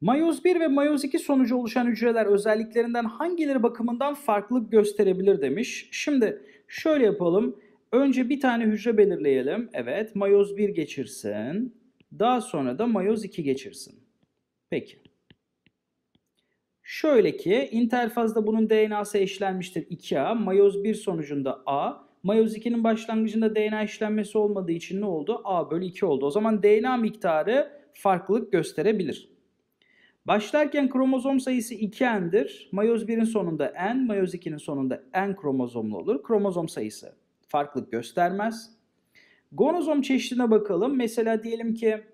Mayoz 1 ve mayoz 2 sonucu oluşan hücreler özelliklerinden hangileri bakımından farklılık gösterebilir demiş. Şimdi şöyle yapalım. Önce bir tane hücre belirleyelim. Evet mayoz 1 geçirsin. Daha sonra da mayoz 2 geçirsin. Peki. Şöyle ki interfazda bunun DNA'sı eşlenmiştir 2A. Mayoz 1 sonucunda A. Mayoz 2'nin başlangıcında DNA işlenmesi olmadığı için ne oldu? A bölü 2 oldu. O zaman DNA miktarı farklılık gösterebilir. Başlarken kromozom sayısı 2n'dir. Mayoz 1'in sonunda n, mayoz 2'nin sonunda n kromozomlu olur. Kromozom sayısı farklılık göstermez. Gonozom çeşidine bakalım. Mesela diyelim ki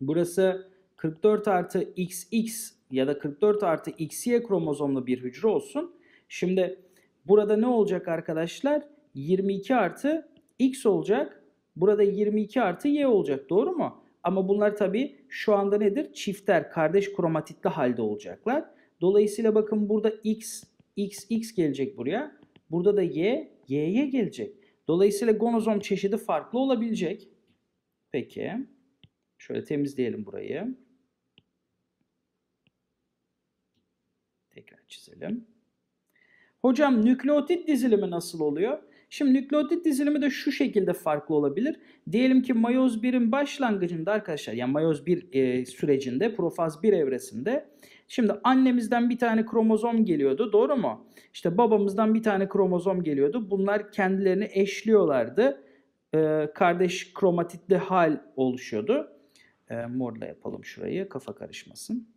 burası 44 artı XX ya da 44 artı XY kromozomlu bir hücre olsun. Şimdi burada ne olacak arkadaşlar? 22 artı X olacak. Burada 22 artı Y olacak doğru mu? Ama bunlar tabii şu anda nedir? Çifter, kardeş kromatitli halde olacaklar. Dolayısıyla bakın burada x, x, x gelecek buraya. Burada da y, y'ye gelecek. Dolayısıyla gonozom çeşidi farklı olabilecek. Peki. Şöyle temizleyelim burayı. Tekrar çizelim. Hocam nükleotit dizilimi nasıl oluyor? Şimdi nükleotit dizilimi de şu şekilde farklı olabilir. Diyelim ki mayoz 1'in başlangıcında arkadaşlar yani mayoz 1 e, sürecinde profaz 1 evresinde şimdi annemizden bir tane kromozom geliyordu doğru mu? İşte babamızdan bir tane kromozom geliyordu. Bunlar kendilerini eşliyorlardı. E, kardeş kromatitli hal oluşuyordu. E, morla yapalım şurayı kafa karışmasın.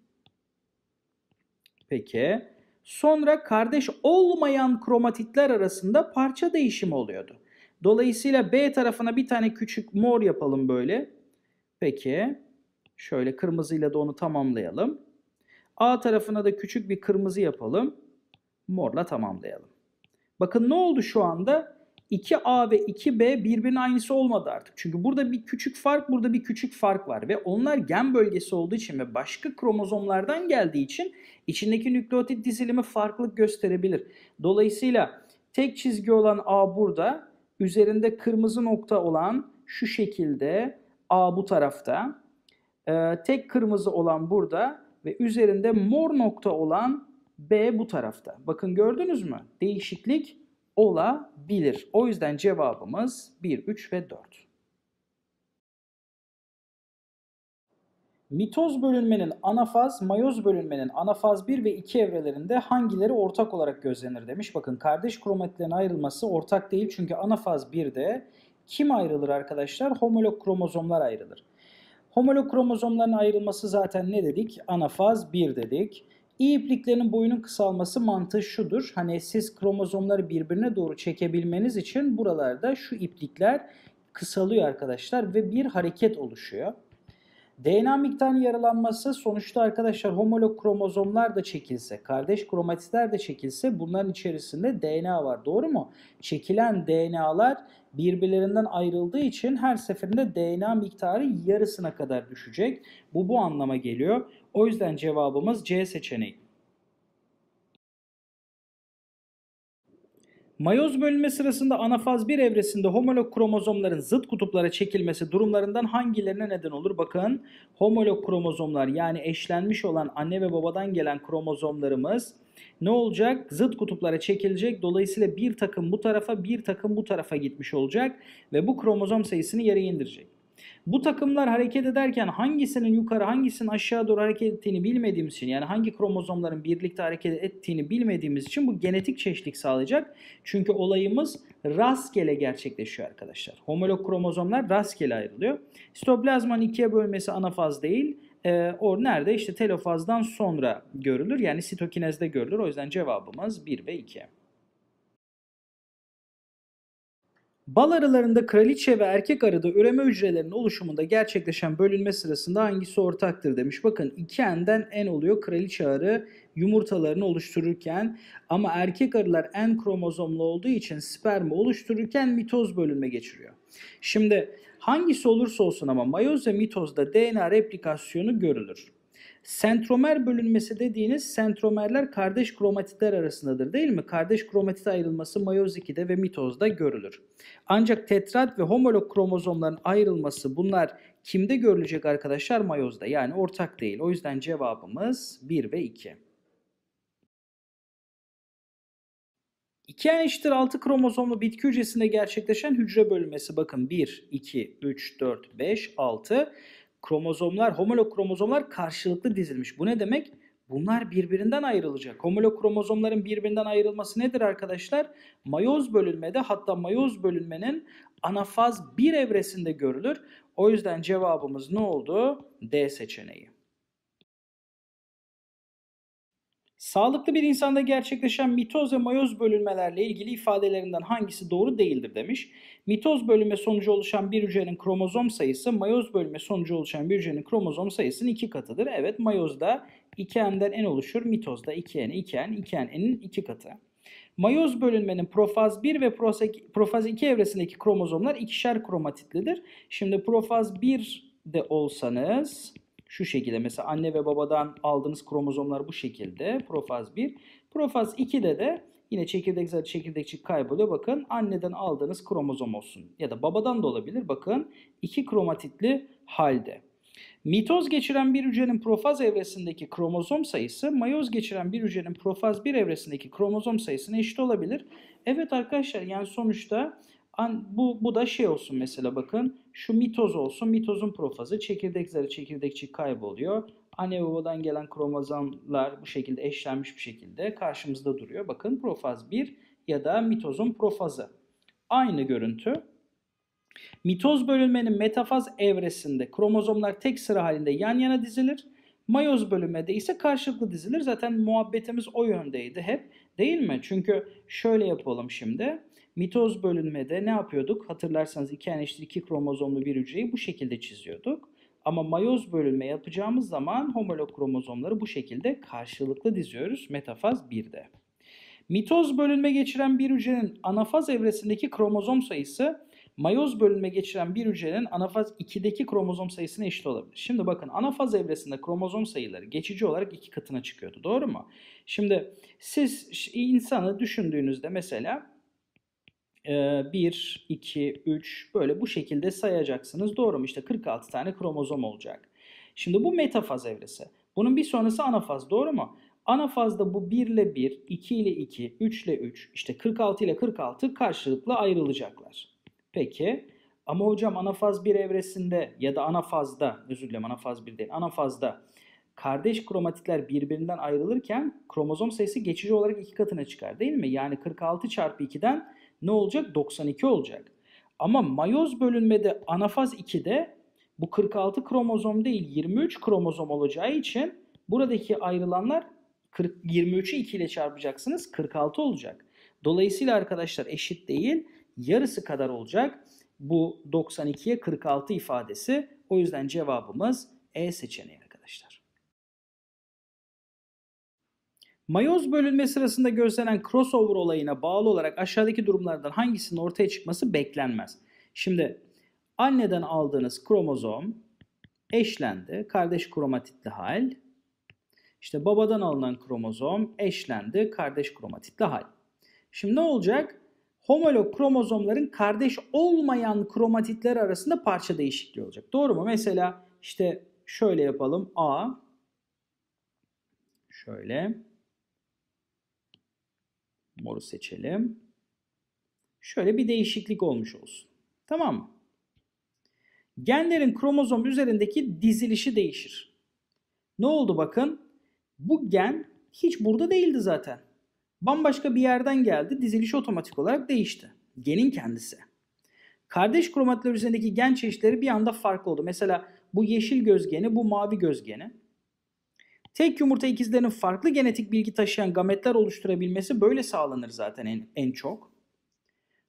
Peki. Sonra kardeş olmayan kromatitler arasında parça değişimi oluyordu. Dolayısıyla B tarafına bir tane küçük mor yapalım böyle. Peki. Şöyle kırmızıyla da onu tamamlayalım. A tarafına da küçük bir kırmızı yapalım. Morla tamamlayalım. Bakın ne oldu şu anda? 2A ve 2B birbirinin aynısı olmadı artık. Çünkü burada bir küçük fark, burada bir küçük fark var. Ve onlar gen bölgesi olduğu için ve başka kromozomlardan geldiği için içindeki nükleotit dizilimi farklılık gösterebilir. Dolayısıyla tek çizgi olan A burada, üzerinde kırmızı nokta olan şu şekilde A bu tarafta, ee, tek kırmızı olan burada ve üzerinde mor nokta olan B bu tarafta. Bakın gördünüz mü? Değişiklik olabilir. O yüzden cevabımız 1, 3 ve 4. Mitoz bölünmenin anafaz, mayoz bölünmenin anafaz 1 ve 2 evrelerinde hangileri ortak olarak gözlenir demiş. Bakın kardeş kromatitlerin ayrılması ortak değil çünkü anafaz 1'de kim ayrılır arkadaşlar? Homolog kromozomlar ayrılır. Homolog kromozomların ayrılması zaten ne dedik? Anafaz 1 dedik. İ ipliklerin boyunun kısalması mantığı şudur. Hani siz kromozomları birbirine doğru çekebilmeniz için buralarda şu iplikler kısalıyor arkadaşlar ve bir hareket oluşuyor. DNA miktarının yaralanması sonuçta arkadaşlar homolog kromozomlar da çekilse, kardeş kromatitler de çekilse bunların içerisinde DNA var doğru mu? Çekilen DNA'lar birbirlerinden ayrıldığı için her seferinde DNA miktarı yarısına kadar düşecek. Bu bu anlama geliyor. O yüzden cevabımız C seçeneği. Mayoz bölünme sırasında anafaz 1 evresinde homolog kromozomların zıt kutuplara çekilmesi durumlarından hangilerine neden olur? Bakın homolog kromozomlar yani eşlenmiş olan anne ve babadan gelen kromozomlarımız ne olacak? Zıt kutuplara çekilecek. Dolayısıyla bir takım bu tarafa bir takım bu tarafa gitmiş olacak ve bu kromozom sayısını yere indirecek. Bu takımlar hareket ederken hangisinin yukarı hangisinin aşağı doğru hareket ettiğini bilmediğimiz için yani hangi kromozomların birlikte hareket ettiğini bilmediğimiz için bu genetik çeşitlik sağlayacak. Çünkü olayımız rastgele gerçekleşiyor arkadaşlar. Homolog kromozomlar rastgele ayrılıyor. Sitoplazmanın ikiye bölmesi anafaz değil. E, o nerede? İşte telofazdan sonra görülür. Yani sitokinezde görülür. O yüzden cevabımız 1 ve 2. Bal arılarında kraliçe ve erkek arıda üreme hücrelerinin oluşumunda gerçekleşen bölünme sırasında hangisi ortaktır demiş. Bakın iki enden en oluyor kraliçe arı yumurtalarını oluştururken ama erkek arılar en kromozomlu olduğu için sperm oluştururken mitoz bölünme geçiriyor. Şimdi hangisi olursa olsun ama mayoz ve mitozda DNA replikasyonu görülür. Sentromer bölünmesi dediğiniz sentromerler kardeş kromatitler arasındadır değil mi? Kardeş kromatit ayrılması mayoz 2'de ve mitozda görülür. Ancak tetrad ve homolog kromozomların ayrılması bunlar kimde görülecek arkadaşlar? Mayozda yani ortak değil. O yüzden cevabımız 1 ve 2. 2'ye eşittir 6 kromozomlu bitki hücresinde gerçekleşen hücre bölünmesi bakın 1, 2, 3, 4, 5, 6 kromozomlar, homolog kromozomlar karşılıklı dizilmiş. Bu ne demek? Bunlar birbirinden ayrılacak. Homolog kromozomların birbirinden ayrılması nedir arkadaşlar? Mayoz bölünmede hatta mayoz bölünmenin anafaz 1 evresinde görülür. O yüzden cevabımız ne oldu? D seçeneği. Sağlıklı bir insanda gerçekleşen mitoz ve mayoz bölünmelerle ilgili ifadelerinden hangisi doğru değildir demiş. Mitoz bölünme sonucu oluşan bir hücrenin kromozom sayısı mayoz bölünme sonucu oluşan bir hücrenin kromozom sayısının iki katıdır. Evet mayozda 2N'den N oluşur. Mitozda 2N, 2N, 2N'nin iki katı. Mayoz bölünmenin profaz 1 ve profaz 2 evresindeki kromozomlar ikişer kromatitlidir. Şimdi profaz 1 de olsanız şu şekilde mesela anne ve babadan aldığınız kromozomlar bu şekilde profaz 1. Profaz 2'de de yine çekirdek zaten çekirdekçik kayboluyor. Bakın anneden aldığınız kromozom olsun ya da babadan da olabilir. Bakın iki kromatitli halde. Mitoz geçiren bir hücrenin profaz evresindeki kromozom sayısı mayoz geçiren bir hücrenin profaz 1 evresindeki kromozom sayısına eşit olabilir. Evet arkadaşlar yani sonuçta bu, bu da şey olsun mesela bakın. Şu mitoz olsun. Mitozun profazı çekirdek zarı çekirdekçi kayboluyor. Anne babadan gelen kromozomlar bu şekilde eşlenmiş bir şekilde karşımızda duruyor. Bakın profaz 1 ya da mitozun profazı. Aynı görüntü. Mitoz bölünmenin metafaz evresinde kromozomlar tek sıra halinde yan yana dizilir. Mayoz bölünmede ise karşılıklı dizilir. Zaten muhabbetimiz o yöndeydi hep değil mi? Çünkü şöyle yapalım şimdi. Mitoz bölünmede ne yapıyorduk? Hatırlarsanız iki n iki kromozomlu bir hücreyi bu şekilde çiziyorduk. Ama mayoz bölünme yapacağımız zaman homolog kromozomları bu şekilde karşılıklı diziyoruz metafaz 1'de. Mitoz bölünme geçiren bir hücrenin anafaz evresindeki kromozom sayısı mayoz bölünme geçiren bir hücrenin anafaz 2'deki kromozom sayısına eşit olabilir. Şimdi bakın anafaz evresinde kromozom sayıları geçici olarak iki katına çıkıyordu. Doğru mu? Şimdi siz insanı düşündüğünüzde mesela 1, 2, 3 böyle bu şekilde sayacaksınız. Doğru mu? İşte 46 tane kromozom olacak. Şimdi bu metafaz evresi. Bunun bir sonrası anafaz doğru mu? Anafazda bu 1 ile 1, 2 ile 2, 3 ile 3, işte 46 ile 46 karşılıklı ayrılacaklar. Peki ama hocam anafaz 1 evresinde ya da anafazda, özür dilerim anafaz 1 değil, anafazda kardeş kromatitler birbirinden ayrılırken kromozom sayısı geçici olarak iki katına çıkar değil mi? Yani 46 çarpı 2'den ne olacak? 92 olacak. Ama mayoz bölünmede anafaz 2'de bu 46 kromozom değil 23 kromozom olacağı için buradaki ayrılanlar 23'ü 2 ile çarpacaksınız 46 olacak. Dolayısıyla arkadaşlar eşit değil yarısı kadar olacak bu 92'ye 46 ifadesi. O yüzden cevabımız E seçeneği. Mayoz bölünme sırasında gözlenen crossover olayına bağlı olarak aşağıdaki durumlardan hangisinin ortaya çıkması beklenmez. Şimdi anneden aldığınız kromozom eşlendi. Kardeş kromatitli hal. İşte babadan alınan kromozom eşlendi. Kardeş kromatitli hal. Şimdi ne olacak? Homolog kromozomların kardeş olmayan kromatitler arasında parça değişikliği olacak. Doğru mu? Mesela işte şöyle yapalım. A şöyle Moru seçelim. Şöyle bir değişiklik olmuş olsun. Tamam mı? Genlerin kromozom üzerindeki dizilişi değişir. Ne oldu bakın? Bu gen hiç burada değildi zaten. Bambaşka bir yerden geldi. Dizilişi otomatik olarak değişti. Genin kendisi. Kardeş kromatlar üzerindeki gen çeşitleri bir anda farklı oldu. Mesela bu yeşil göz geni, bu mavi göz geni. Tek yumurta ikizlerinin farklı genetik bilgi taşıyan gametler oluşturabilmesi böyle sağlanır zaten en, en çok.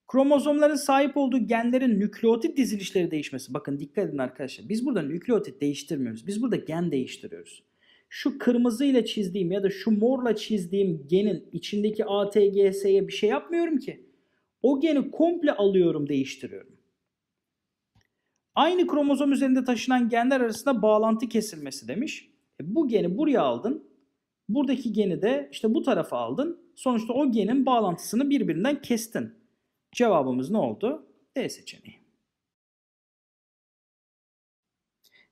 Kromozomların sahip olduğu genlerin nükleotit dizilişleri değişmesi. Bakın dikkat edin arkadaşlar. Biz burada nükleotit değiştirmiyoruz. Biz burada gen değiştiriyoruz. Şu kırmızı ile çizdiğim ya da şu morla çizdiğim genin içindeki ATGS'ye bir şey yapmıyorum ki. O geni komple alıyorum, değiştiriyorum. Aynı kromozom üzerinde taşınan genler arasında bağlantı kesilmesi demiş. E, bu geni buraya aldın. Buradaki geni de işte bu tarafa aldın. Sonuçta o genin bağlantısını birbirinden kestin. Cevabımız ne oldu? D e seçeneği.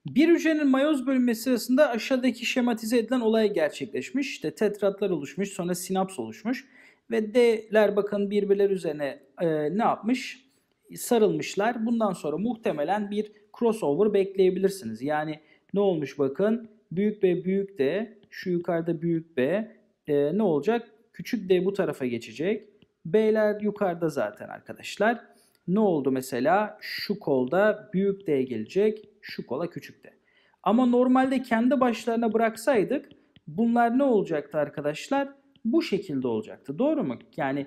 Bir hücrenin mayoz bölünmesi sırasında aşağıdaki şematize edilen olay gerçekleşmiş. İşte tetratlar oluşmuş, sonra sinaps oluşmuş ve D'ler bakın birbirler üzerine e, ne yapmış? Sarılmışlar. Bundan sonra muhtemelen bir crossover bekleyebilirsiniz. Yani ne olmuş bakın? Büyük B büyük D. Şu yukarıda büyük B. E, ne olacak? Küçük D bu tarafa geçecek. B'ler yukarıda zaten arkadaşlar. Ne oldu mesela? Şu kolda büyük D gelecek. Şu kola küçük D. Ama normalde kendi başlarına bıraksaydık bunlar ne olacaktı arkadaşlar? Bu şekilde olacaktı. Doğru mu? Yani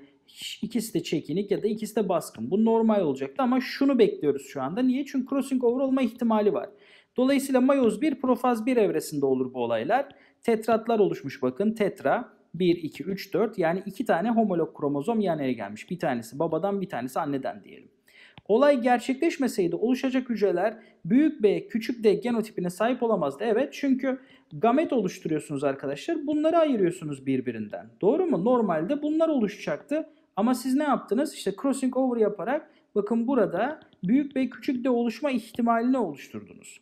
ikisi de çekinik ya da ikisi de baskın. Bu normal olacaktı ama şunu bekliyoruz şu anda. Niye? Çünkü crossing over olma ihtimali var. Dolayısıyla mayoz 1, profaz 1 evresinde olur bu olaylar. Tetratlar oluşmuş bakın. Tetra 1, 2, 3, 4 yani iki tane homolog kromozom yan yana gelmiş. Bir tanesi babadan bir tanesi anneden diyelim. Olay gerçekleşmeseydi oluşacak hücreler büyük B küçük D genotipine sahip olamazdı. Evet çünkü gamet oluşturuyorsunuz arkadaşlar. Bunları ayırıyorsunuz birbirinden. Doğru mu? Normalde bunlar oluşacaktı. Ama siz ne yaptınız? İşte crossing over yaparak bakın burada büyük B küçük D oluşma ihtimalini oluşturdunuz.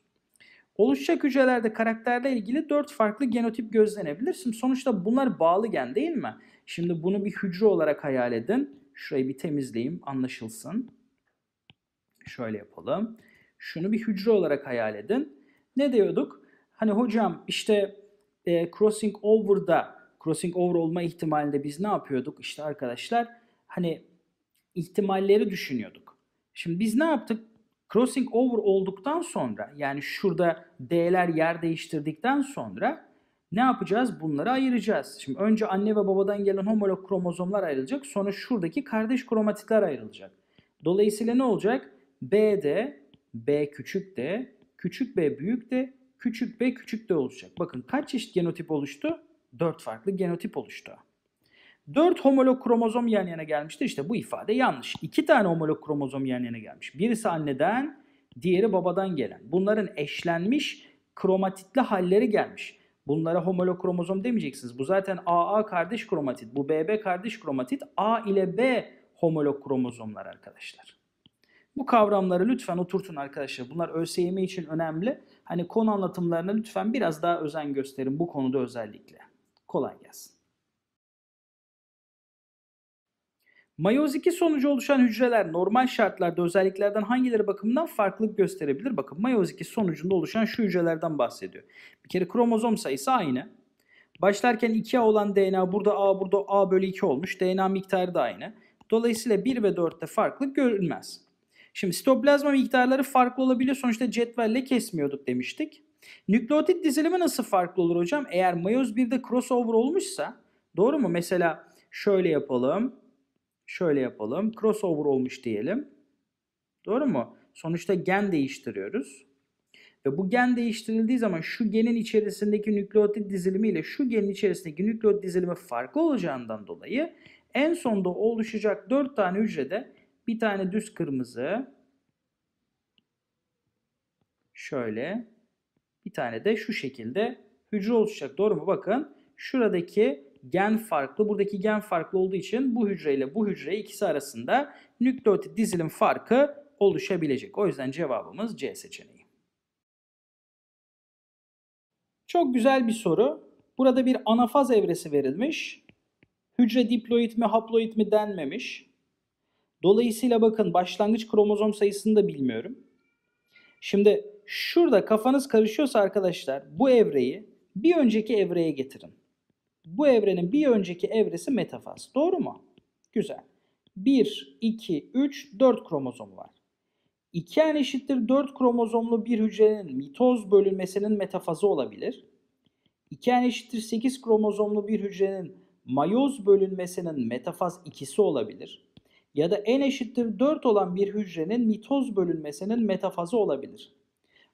Oluşacak hücrelerde karakterle ilgili 4 farklı genotip gözlenebilir. Şimdi sonuçta bunlar bağlı gen değil mi? Şimdi bunu bir hücre olarak hayal edin. Şurayı bir temizleyeyim anlaşılsın. Şöyle yapalım. Şunu bir hücre olarak hayal edin. Ne diyorduk? Hani hocam işte e, crossing over'da crossing over olma ihtimalinde biz ne yapıyorduk? İşte arkadaşlar hani ihtimalleri düşünüyorduk. Şimdi biz ne yaptık? Crossing over olduktan sonra yani şurada D'ler yer değiştirdikten sonra ne yapacağız? Bunları ayıracağız. Şimdi önce anne ve babadan gelen homolog kromozomlar ayrılacak. Sonra şuradaki kardeş kromatitler ayrılacak. Dolayısıyla ne olacak? B'de, B küçük D, küçük B büyük D, küçük B küçük D oluşacak. Bakın kaç çeşit genotip oluştu? 4 farklı genotip oluştu. 4 homolog kromozom yan yana gelmişti İşte bu ifade yanlış. 2 tane homolog kromozom yan yana gelmiş. Birisi anneden, diğeri babadan gelen. Bunların eşlenmiş kromatitli halleri gelmiş. Bunlara homolog kromozom demeyeceksiniz. Bu zaten AA kardeş kromatit, bu BB kardeş kromatit. A ile B homolog kromozomlar arkadaşlar. Bu kavramları lütfen oturtun arkadaşlar. Bunlar ÖSYM için önemli. Hani konu anlatımlarına lütfen biraz daha özen gösterin bu konuda özellikle. Kolay gelsin. Mayoz 2 sonucu oluşan hücreler normal şartlarda özelliklerden hangileri bakımından farklılık gösterebilir? Bakın Mayoz 2 sonucunda oluşan şu hücrelerden bahsediyor. Bir kere kromozom sayısı aynı. Başlarken 2A olan DNA burada A burada A bölü 2 olmuş. DNA miktarı da aynı. Dolayısıyla 1 ve 4'te farklılık görülmez. Şimdi sitoplazma miktarları farklı olabiliyor. Sonuçta cetvelle kesmiyorduk demiştik. Nükleotit dizilimi nasıl farklı olur hocam? Eğer mayoz 1'de crossover olmuşsa doğru mu? Mesela şöyle yapalım şöyle yapalım. Crossover olmuş diyelim. Doğru mu? Sonuçta gen değiştiriyoruz. Ve bu gen değiştirildiği zaman şu genin içerisindeki nükleotit dizilimi ile şu genin içerisindeki nükleotit dizilimi farklı olacağından dolayı en sonda oluşacak 4 tane hücrede bir tane düz kırmızı şöyle bir tane de şu şekilde hücre oluşacak. Doğru mu? Bakın şuradaki gen farklı. Buradaki gen farklı olduğu için bu hücre ile bu hücre ikisi arasında nükleotit dizilim farkı oluşabilecek. O yüzden cevabımız C seçeneği. Çok güzel bir soru. Burada bir anafaz evresi verilmiş. Hücre diploid mi haploid mi denmemiş. Dolayısıyla bakın başlangıç kromozom sayısını da bilmiyorum. Şimdi şurada kafanız karışıyorsa arkadaşlar bu evreyi bir önceki evreye getirin. Bu evrenin bir önceki evresi metafaz. Doğru mu? Güzel. 1, 2, 3, 4 kromozom var. 2 en eşittir 4 kromozomlu bir hücrenin mitoz bölünmesinin metafazı olabilir. 2 en eşittir 8 kromozomlu bir hücrenin mayoz bölünmesinin metafaz ikisi olabilir. Ya da n eşittir 4 olan bir hücrenin mitoz bölünmesinin metafazı olabilir.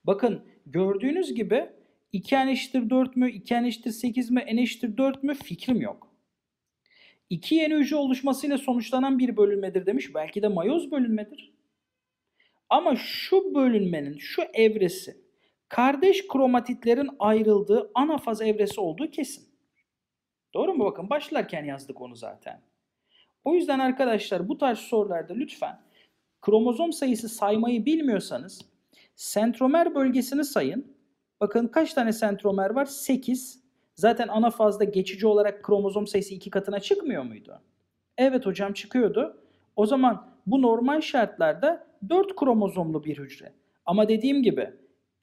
Bakın gördüğünüz gibi 2 n eşittir 4 mü? 2 n eşittir 8 mi? n eşittir 4 mü? Fikrim yok. 2 yeni hücre oluşmasıyla sonuçlanan bir bölünmedir demiş. Belki de mayoz bölünmedir. Ama şu bölünmenin, şu evresi kardeş kromatitlerin ayrıldığı anafaz evresi olduğu kesin. Doğru mu? Bakın başlarken yazdık onu zaten. O yüzden arkadaşlar bu tarz sorularda lütfen kromozom sayısı saymayı bilmiyorsanız sentromer bölgesini sayın. Bakın kaç tane sentromer var? 8. Zaten ana fazda geçici olarak kromozom sayısı 2 katına çıkmıyor muydu? Evet hocam çıkıyordu. O zaman bu normal şartlarda 4 kromozomlu bir hücre. Ama dediğim gibi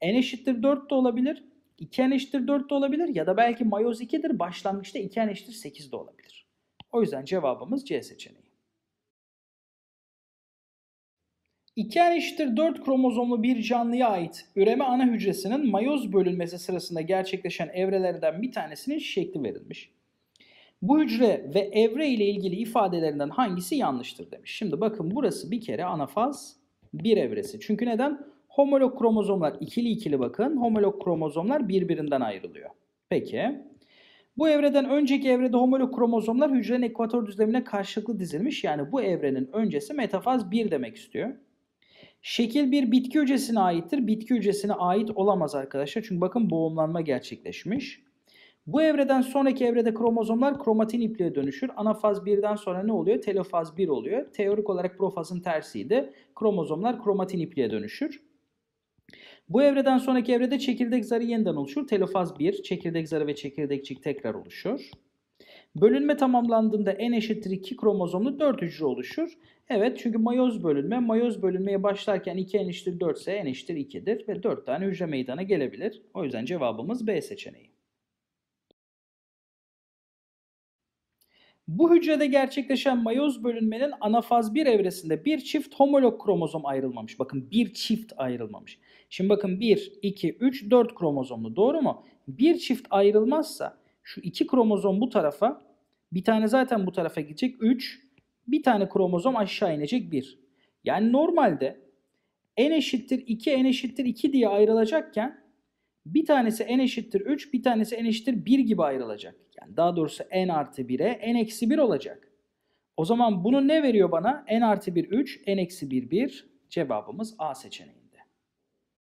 n eşittir 4 de olabilir, 2n eşittir 4 de olabilir ya da belki mayoz 2'dir başlangıçta 2n eşittir 8 de olabilir. O yüzden cevabımız C seçeneği. 2R eşittir 4 kromozomlu bir canlıya ait üreme ana hücresinin mayoz bölünmesi sırasında gerçekleşen evrelerden bir tanesinin şekli verilmiş. Bu hücre ve evre ile ilgili ifadelerinden hangisi yanlıştır demiş. Şimdi bakın burası bir kere anafaz bir evresi. Çünkü neden? Homolog kromozomlar ikili ikili bakın. Homolog kromozomlar birbirinden ayrılıyor. Peki. Bu evreden önceki evrede homolog kromozomlar hücrenin ekvator düzlemine karşılıklı dizilmiş. Yani bu evrenin öncesi metafaz 1 demek istiyor. Şekil bir bitki hücresine aittir. Bitki hücresine ait olamaz arkadaşlar. Çünkü bakın boğumlanma gerçekleşmiş. Bu evreden sonraki evrede kromozomlar kromatin ipliğe dönüşür. Anafaz 1'den sonra ne oluyor? Telofaz 1 oluyor. Teorik olarak profazın tersiydi. Kromozomlar kromatin ipliğe dönüşür. Bu evreden sonraki evrede çekirdek zarı yeniden oluşur. Telofaz 1, çekirdek zarı ve çekirdekçik tekrar oluşur. Bölünme tamamlandığında en eşittir 2 kromozomlu 4 hücre oluşur. Evet çünkü mayoz bölünme. Mayoz bölünmeye başlarken 2 en eşittir 4 ise en eşittir 2'dir ve 4 tane hücre meydana gelebilir. O yüzden cevabımız B seçeneği. Bu hücrede gerçekleşen mayoz bölünmenin anafaz 1 evresinde bir çift homolog kromozom ayrılmamış. Bakın bir çift ayrılmamış. Şimdi bakın 1, 2, 3, 4 kromozomlu doğru mu? Bir çift ayrılmazsa şu iki kromozom bu tarafa, bir tane zaten bu tarafa gidecek 3, bir tane kromozom aşağı inecek 1. Yani normalde n eşittir 2, n eşittir 2 diye ayrılacakken bir tanesi n eşittir 3, bir tanesi n eşittir 1 gibi ayrılacak. Yani daha doğrusu n artı 1'e n eksi 1 olacak. O zaman bunu ne veriyor bana? n artı 1 3, n eksi 1 1. Cevabımız A seçeneği.